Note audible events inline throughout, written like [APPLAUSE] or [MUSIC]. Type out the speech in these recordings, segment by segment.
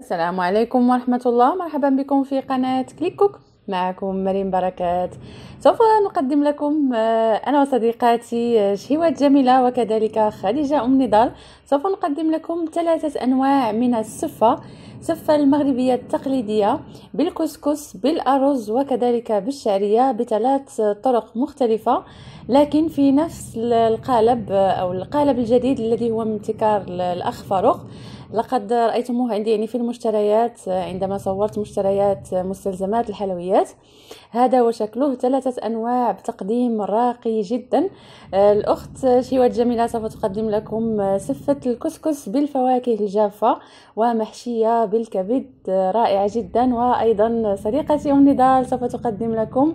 السلام عليكم ورحمة الله مرحبا بكم في قناة كليكوك معكم مريم بركات سوف نقدم لكم آه، أنا وصديقاتي آه، شهيوات جميلة وكذلك خديجة أم نضال سوف نقدم لكم ثلاثة أنواع من السفة سفة المغربية التقليدية بالكسكس بالأرز وكذلك بالشعرية بثلاث طرق مختلفة لكن في نفس القالب آه، أو القالب الجديد الذي هو من ابتكار الأخ فاروق لقد رايتموه عندي يعني في المشتريات عندما صورت مشتريات مستلزمات الحلويات هذا وشكله ثلاثه انواع بتقديم راقي جدا الاخت شيوة جميله سوف تقدم لكم سفه الكسكس بالفواكه الجافه ومحشيه بالكبد رائعه جدا وايضا صديقتي ام نضال سوف تقدم لكم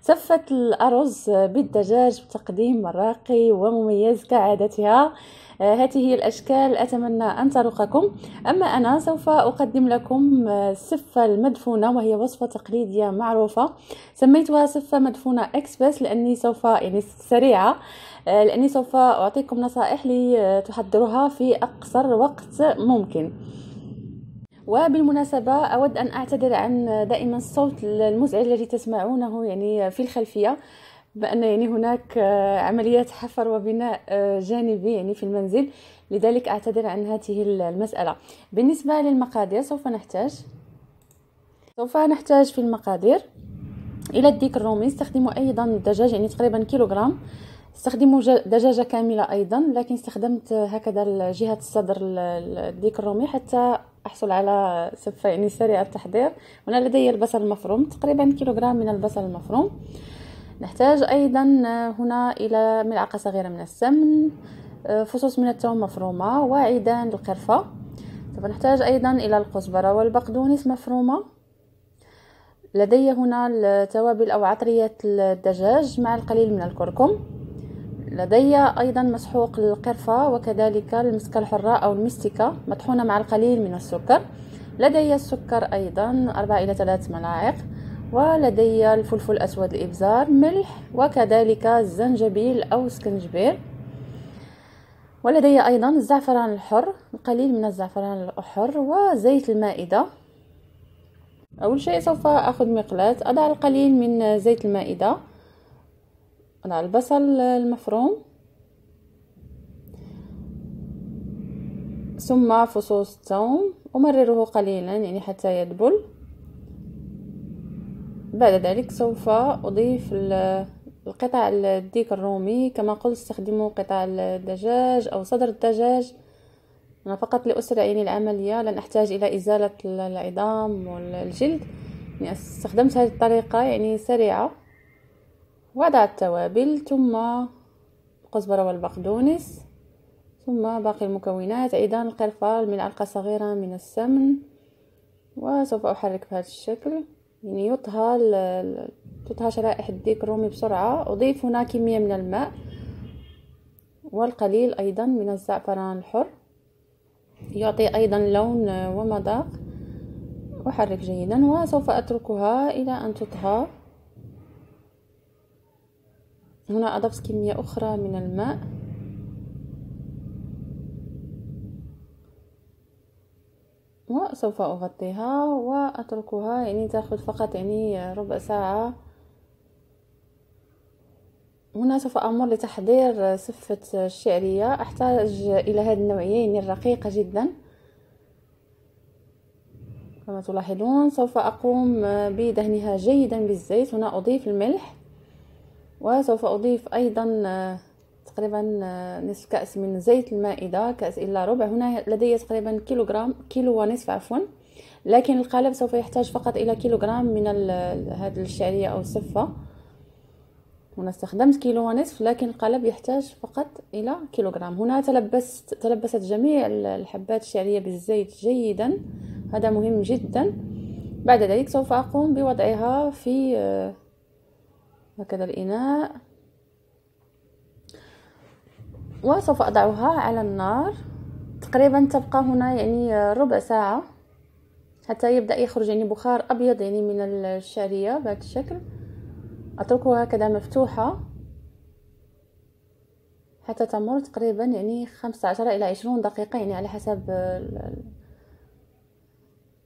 سفه الارز بالدجاج بتقديم راقي ومميز كعادتها آه، هذه هي الأشكال أتمنى أن ترقكم أما أنا سوف أقدم لكم السفة آه، المدفونة وهي وصفة تقليدية معروفة سميتها سفة مدفونة إكسبرس لأني سوف يعني سريعة آه، لأني سوف أعطيكم نصائح لتحضرها في أقصر وقت ممكن وبالمناسبة أود أن أعتذر عن دائما الصوت المزعج الذي تسمعونه يعني في الخلفية بأن يعني هناك آه، عمليات حفر وبناء آه، جانبي يعني في المنزل لذلك أعتذر عن هذه المسألة بالنسبة للمقادير سوف نحتاج سوف نحتاج في المقادير إلى الديك الرومي استخدموا أيضا الدجاج يعني تقريبا كيلوغرام استخدموا دجاجة كاملة أيضا لكن استخدمت هكذا جهة الصدر الديك الرومي حتى أحصل على سفة يعني سريعه التحضير هنا لدي البصل المفروم تقريبا كيلوغرام من البصل المفروم نحتاج أيضا هنا إلى ملعقة صغيرة من السمن فصوص من التوم مفرومة وعيدان القرفة طبعا نحتاج أيضا إلى الكزبرة والبقدونس مفرومة لدي هنا التوابل أو عطرية الدجاج مع القليل من الكركم لدي أيضا مسحوق القرفة وكذلك المسكة الحرة أو المستكة مطحونة مع القليل من السكر لدي السكر أيضا أربعة إلى ثلاث ملاعق ولدي الفلفل الأسود الإبزار ملح وكذلك الزنجبيل أو سكنجبير ولدي أيضا الزعفران الحر القليل من الزعفران الحر وزيت المائدة أول شيء سوف أخذ مقلاة أضع القليل من زيت المائدة أضع البصل المفروم ثم فصوص الثوم أمرره قليلا يعني حتى يدبل بعد ذلك سوف أضيف القطع الديك الرومي كما قلت استخدموا قطع الدجاج أو صدر الدجاج أنا فقط لأسرع يعني العملية لن أحتاج إلى إزالة العظام والجلد يعني استخدمت هذه الطريقة يعني سريعة وضع التوابل ثم القزبرة والبقدونس ثم باقي المكونات أيضا القرفة الملعقة صغيرة من السمن وسوف أحرك بهذا الشكل يعني يطهى تطهى شرائح الديك الرومي بسرعة أضيف هنا كمية من الماء والقليل أيضا من الزعفران الحر يعطي أيضا لون ومذاق أحرك جيدا وسوف أتركها إلى أن تطهى هنا أضفت كمية أخرى من الماء وسوف أغطيها وأتركها يعني تأخذ فقط يعني ربع ساعة هنا سوف أمر لتحضير صفة الشعرية أحتاج إلى هذه النوعية يعني الرقيقة جدا كما تلاحظون سوف أقوم بدهنها جيدا بالزيت هنا أضيف الملح وسوف أضيف أيضا تقريبا آه، نصف كأس من زيت المائدة كأس إلا ربع هنا لدي تقريبا كيلوغرام كيلو ونصف عفوا لكن القالب سوف يحتاج فقط إلى كيلوغرام من هذه الشعرية أو الصفة هنا استخدمت كيلو ونصف لكن القالب يحتاج فقط إلى كيلوغرام هنا تلبست تلبست جميع الحبات الشعرية بالزيت جيدا هذا مهم جدا بعد ذلك سوف أقوم بوضعها في آه، هكذا الإناء وسوف أضعها على النار تقريبا تبقى هنا يعني ربع ساعة حتى يبدأ يخرج يعني بخار أبيض يعني من الشعرية بهذا الشكل أتركها هكذا مفتوحة حتى تمر تقريبا يعني خمسة عشر إلى عشرون دقيقة يعني على حسب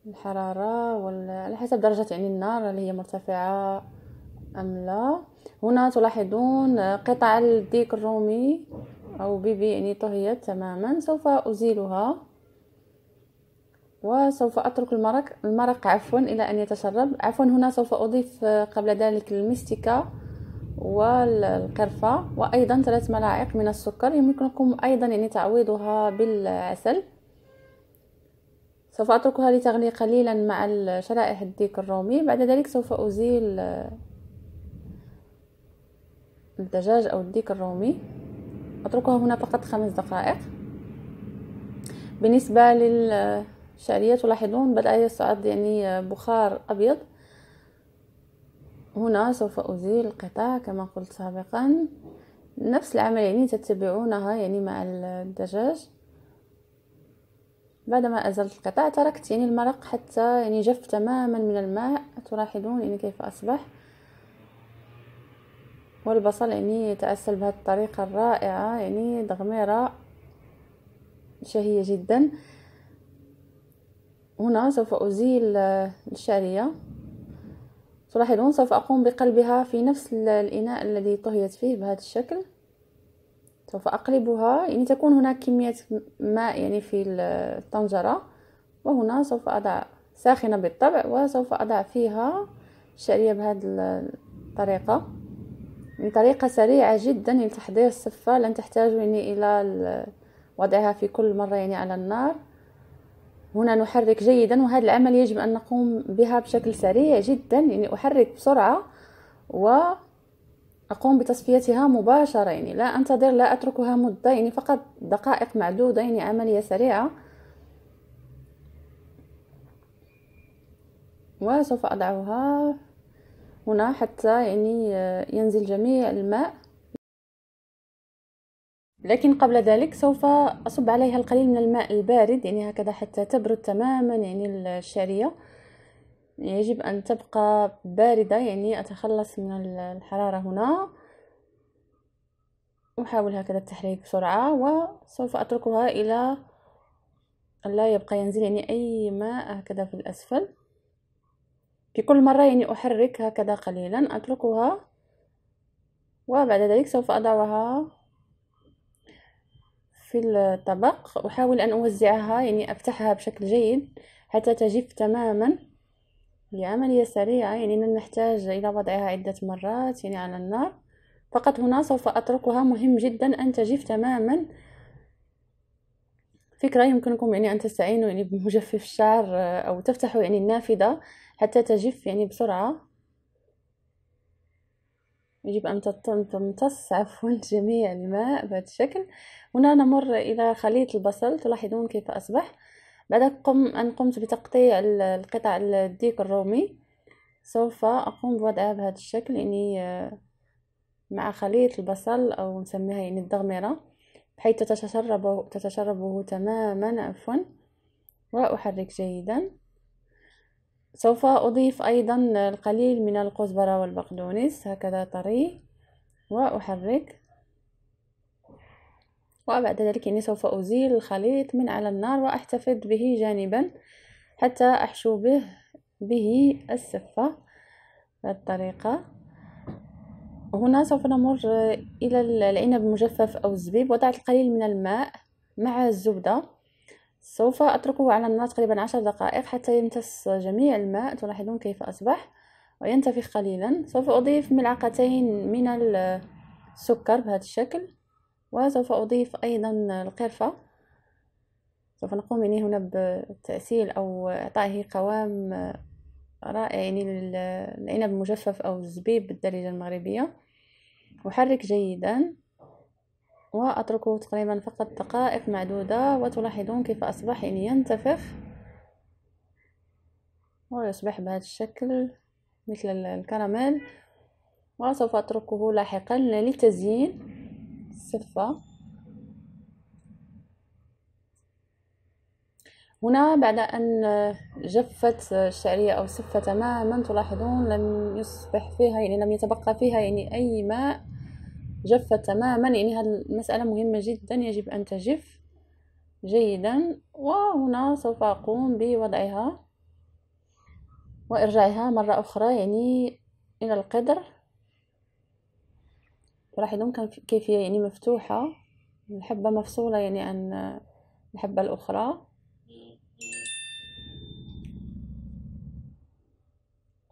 الحرارة وعلى حسب درجة يعني النار اللي هي مرتفعة أم لا هنا تلاحظون قطع الديك الرومي أو بيبي يعني طهيت تماما سوف أزيلها وسوف أترك المرق المرق عفوا إلى أن يتشرب عفوا هنا سوف أضيف آه، قبل ذلك الميستيكا والقرفة وأيضا ثلاث ملاعق من السكر يمكنكم أيضا يعني تعويضها بالعسل سوف أتركها لتغلي قليلا مع شرائح الديك الرومي بعد ذلك سوف أزيل آه، الدجاج أو الديك الرومي أتركها هنا فقط خمس دقائق بالنسبة للشعرية تلاحظون بدأ يصعد يعني بخار أبيض هنا سوف أزيل القطع كما قلت سابقا نفس العمل يعني تتبعونها يعني مع الدجاج بعدما أزلت القطع تركت يعني المرق حتى يعني جف تماما من الماء تلاحظون يعني كيف أصبح والبصل يعني يتعسل بهذه الطريقة الرائعة يعني دغميرة شهية جدا هنا سوف أزيل الشعرية تلاحظون سوف أقوم بقلبها في نفس الإناء الذي طهيت فيه بهذا الشكل سوف أقلبها يعني تكون هناك كمية ماء يعني في الطنجرة وهنا سوف أضع ساخنة بالطبع وسوف أضع فيها الشعرية بهذه الطريقة بطريقة سريعة جدا لتحضير الصفة لن يعني إلى وضعها في كل مرة يعني على النار هنا نحرك جيدا وهذا العمل يجب أن نقوم بها بشكل سريع جدا يعني أحرك بسرعة و اقوم بتصفيتها مباشرة يعني لا أنتظر لا أتركها مدة يعني فقط دقائق معدودة يعني عملية سريعة وسوف أضعها هنا حتى يعني آه، ينزل جميع الماء لكن قبل ذلك سوف أصب عليها القليل من الماء البارد يعني هكذا حتى تبرد تماما يعني الشعرية يجب أن تبقى باردة يعني أتخلص من الحرارة هنا أحاول هكذا التحريك بسرعة وسوف أتركها إلى لا يبقى ينزل يعني أي ماء هكذا في الأسفل في كل مرة يعني أحرك هكذا قليلا أتركها وبعد ذلك سوف أضعها في الطبق أحاول أن أوزعها يعني أفتحها بشكل جيد حتى تجف تماما بعملية سريعة يعني لن نحتاج إلى وضعها عدة مرات يعني على النار فقط هنا سوف أتركها مهم جدا أن تجف تماما فكرة يمكنكم يعني أن تستعينوا يعني بمجفف الشعر أو تفتحوا يعني النافذة حتى تجف يعني بسرعة يجب أن تمتص عفوا [LAUGHS] جميع الماء بهذا الشكل هنا نمر إلى خليط البصل تلاحظون كيف أصبح بعد قم أن قمت بتقطيع القطع الديك الرومي سوف أقوم بوضعها بهذا الشكل يعني آه، مع خليط البصل أو نسميها يعني الدغمرة بحيث تتشربه, تتشربه تماما عفوا وأحرك جيدا سوف أضيف أيضا القليل من الكزبرة والبقدونس هكذا طري وأحرك وبعد ذلك يعني سوف أزيل الخليط من على النار وأحتفظ به جانبا حتى أحشو به به السفة بالطريقة هنا سوف نمر إلى العنب المجفف أو الزبيب وضعت القليل من الماء مع الزبدة سوف أتركه على النار تقريبا عشر دقائق حتى يمتص جميع الماء تلاحظون كيف أصبح وينتفخ قليلا سوف أضيف ملعقتين من السكر بهذا الشكل وسوف أضيف أيضا القرفة سوف نقوم يعني هنا بتأسيل أو إعطائه قوام رائع يعني العنب المجفف أو الزبيب بالدارجة المغربية أحرك جيدا وأتركه تقريبا فقط دقائق معدودة وتلاحظون كيف أصبح يعني ينتفف ويصبح بهذا الشكل مثل الكراميل وسوف أتركه لاحقا لتزيين الصفة هنا بعد أن جفت الشعرية أو الصفة تماما تلاحظون لم يصبح فيها يعني لم يتبقى فيها يعني أي ماء جف تماما يعني هذه المسألة مهمة جدا يجب أن تجف جيدا وهنا سوف أقوم بوضعها وإرجاعها مرة أخرى يعني إلى القدر تلاحظون كيفية يعني مفتوحة الحبة مفصولة يعني عن الحبة الأخرى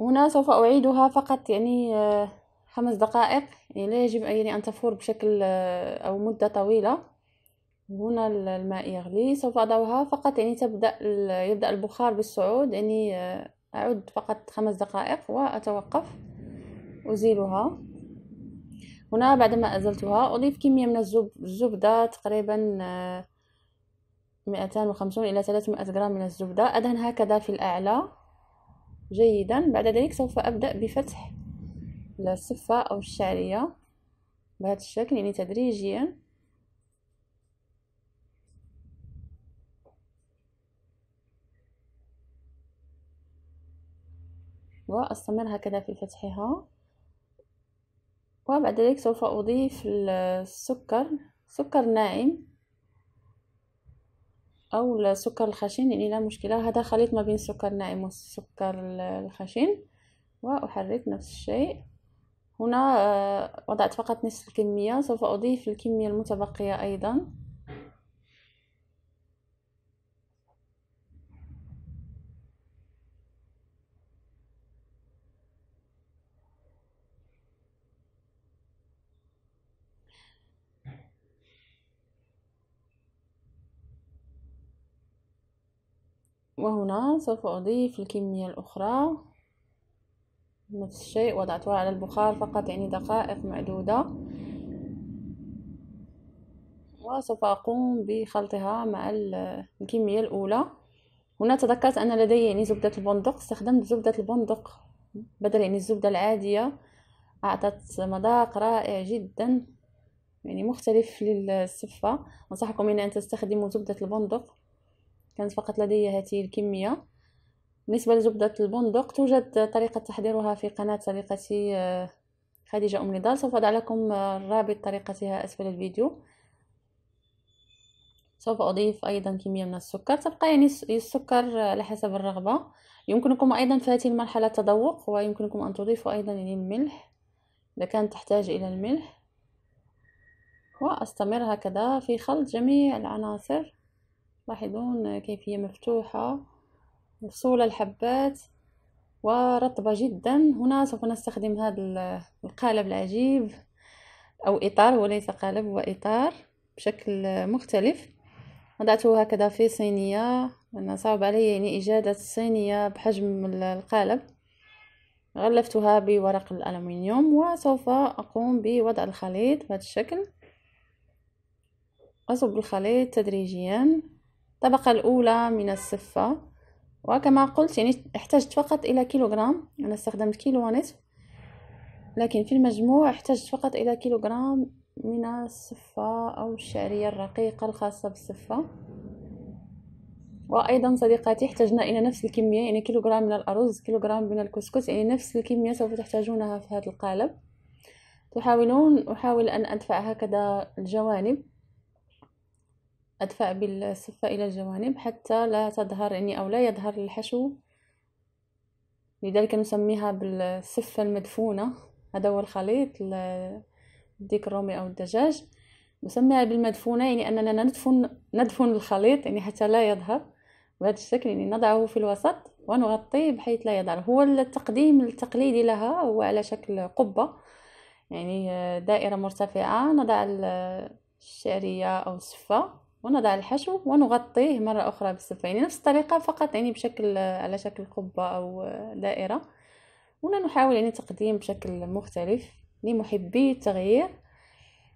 هنا سوف أعيدها فقط يعني آه، خمس دقائق يعني لا يجب يعني أن تفور بشكل آه، أو مدة طويلة هنا الماء يغلي سوف أضعها فقط يعني تبدأ يبدأ البخار بالصعود يعني آه، أعد فقط خمس دقائق وأتوقف أزيلها هنا بعدما أزلتها أضيف كمية من الزبدة تقريبا آه، مئتان وخمسون إلى 300 غرام من الزبدة أدهن هكذا في الأعلى جيدا بعد ذلك سوف أبدأ بفتح الصفة أو الشعرية بهذا الشكل يعني تدريجيا وأستمر هكذا في فتحها وبعد ذلك سوف أضيف السكر سكر ناعم أو السكر الخشن يعني لا مشكلة هذا خليط ما بين السكر الناعم والسكر الخشن وأحرك نفس الشيء هنا آه، وضعت فقط نصف الكمية سوف أضيف الكمية المتبقية أيضا وهنا سوف أضيف الكمية الأخرى نفس الشيء وضعتها على البخار فقط يعني دقائق معدودة وسوف أقوم بخلطها مع الكمية الأولى هنا تذكرت أن لدي يعني زبدة البندق استخدمت زبدة البندق بدل يعني الزبدة العادية أعطت مذاق رائع جدا يعني مختلف للسفة أنصحكم يعني أن تستخدموا زبدة البندق كانت فقط لدي هذه الكمية بالنسبة لزبدة البندق توجد طريقة تحضيرها في قناة صديقتي آه، خديجة أم نضال سوف أضع لكم رابط طريقتها أسفل الفيديو سوف أضيف أيضا كمية من السكر تبقى يعني السكر آه، على حسب الرغبة يمكنكم أيضا في هذه المرحلة التذوق ويمكنكم أن تضيفوا أيضا يعني الملح إذا كان تحتاج إلى الملح وأستمر هكذا في خلط جميع العناصر لاحظون كيف هي مفتوحة مفصوله الحبات ورطبة جدا هنا سوف نستخدم هذا القالب العجيب أو إطار وليس قالب هو إطار بشكل مختلف وضعته هكذا في صينية لأن صعب علي يعني إجادة الصينية بحجم القالب غلفتها بورق الألمنيوم وسوف أقوم بوضع الخليط بهذا الشكل أصب الخليط تدريجيا الطبقة الأولى من الصفة وكما قلت يعني احتجت فقط الى كيلوغرام انا استخدمت كيلو ونصف لكن في المجموع احتجت فقط الى كيلوغرام من الصفة او الشعرية الرقيقة الخاصة بالصفة وايضا صديقاتي احتجنا الى نفس الكمية يعني كيلوغرام من الارز كيلوغرام من الكسكس يعني نفس الكمية سوف تحتاجونها في هذا القالب تحاولون احاول ان ادفع هكذا الجوانب أدفع بالصفة إلى الجوانب حتى لا تظهر يعني أو لا يظهر الحشو لذلك نسميها بالصفة المدفونة هذا هو الخليط الديك الرومي أو الدجاج نسميها بالمدفونة يعني أننا ندفن ندفن الخليط يعني حتى لا يظهر بهذا الشكل يعني نضعه في الوسط ونغطيه بحيث لا يظهر هو التقديم التقليدي لها هو على شكل قبة يعني دائرة مرتفعة نضع الشعرية أو الصفة ونضع الحشو ونغطيه مرة أخرى بالصفة يعني نفس الطريقة فقط يعني بشكل على شكل قبة أو دائرة هنا نحاول يعني تقديم بشكل مختلف لمحبي التغيير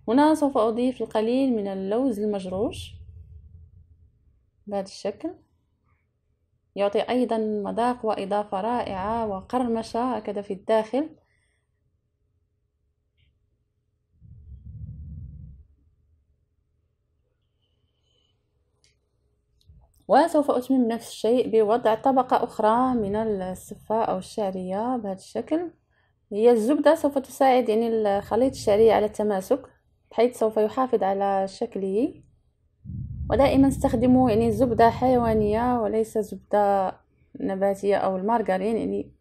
هنا سوف أضيف القليل من اللوز المجروش بهذا الشكل يعطي أيضا مذاق وإضافة رائعة وقرمشة هكذا في الداخل وسوف أتمم نفس الشيء بوضع طبقة أخرى من الصفة أو الشعرية بهذا الشكل هي الزبدة سوف تساعد يعني الخليط الشعرية على التماسك بحيث سوف يحافظ على شكله ودائما استخدموا يعني زبدة حيوانية وليس زبدة نباتية أو المارغرين يعني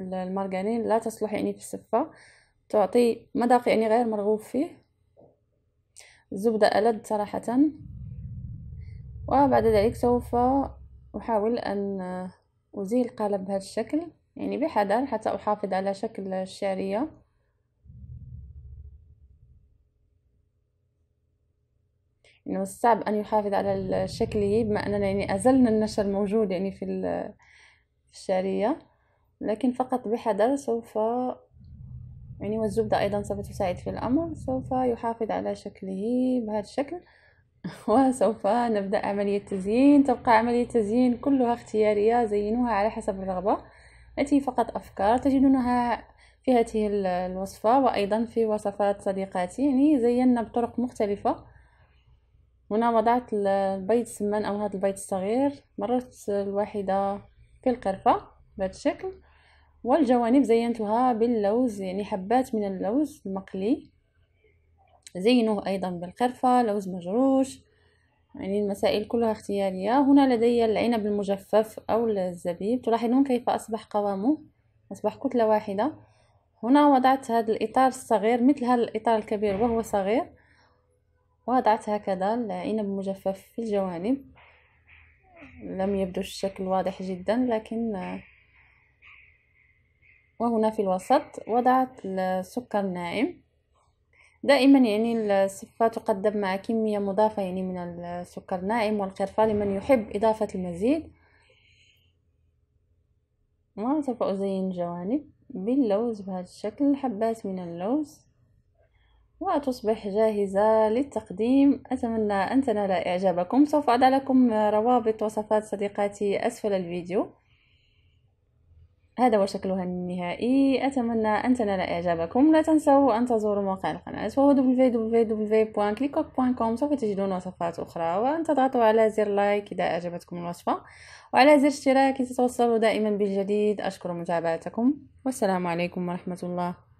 المارغرين لا تصلح يعني في الصفة تعطي مذاق يعني غير مرغوب فيه الزبدة ألد صراحةً وبعد ذلك سوف أحاول أن أزيل القالب بهذا الشكل يعني بحذر حتى أحافظ على شكل الشعرية يعني من الصعب أن يحافظ على شكله بما أننا يعني أزلنا النشا الموجود يعني في الشعرية لكن فقط بحذر سوف يعني والزبدة أيضا سوف تساعد في الأمر سوف يحافظ على شكله بهذا الشكل [LAUGHS] وسوف نبدأ عملية تزيين تبقى عملية تزيين كلها اختيارية زينوها على حسب الرغبة هذه فقط أفكار تجدونها في هذه الوصفة وأيضا في وصفات صديقاتي يعني زينا بطرق مختلفة هنا وضعت البيض السمان أو هذا البيض الصغير مررت الواحدة في القرفة بهذا الشكل والجوانب زينتها باللوز يعني حبات من اللوز المقلي زينوه أيضا بالقرفة لوز مجروش يعني المسائل كلها اختيارية هنا لدي العنب المجفف أو الزبيب تلاحظون كيف أصبح قوامه أصبح كتلة واحدة هنا وضعت هذا الإطار الصغير مثل هذا الإطار الكبير وهو صغير وضعت هكذا العنب المجفف في الجوانب لم يبدو الشكل واضح جدا لكن وهنا في الوسط وضعت السكر الناعم دائما يعني الصفات تقدم مع كمية مضافة يعني من السكر الناعم والقرفة لمن يحب إضافة المزيد وسوف أزين الجوانب باللوز بهذا الشكل حبات من اللوز وتصبح جاهزة للتقديم أتمنى أن تنال إعجابكم سوف أضع لكم روابط وصفات صديقاتي أسفل الفيديو هذا هو شكلها النهائي أتمنى أن تنال إعجابكم لا تنسوا أن تزوروا موقع القناة وهو www.clickop.com سوف تجدون وصفات أخرى وأن تضغطوا على زر لايك إذا أعجبتكم الوصفة وعلى زر اشتراك لتتوصلوا دائما بالجديد أشكر متابعتكم والسلام عليكم ورحمة الله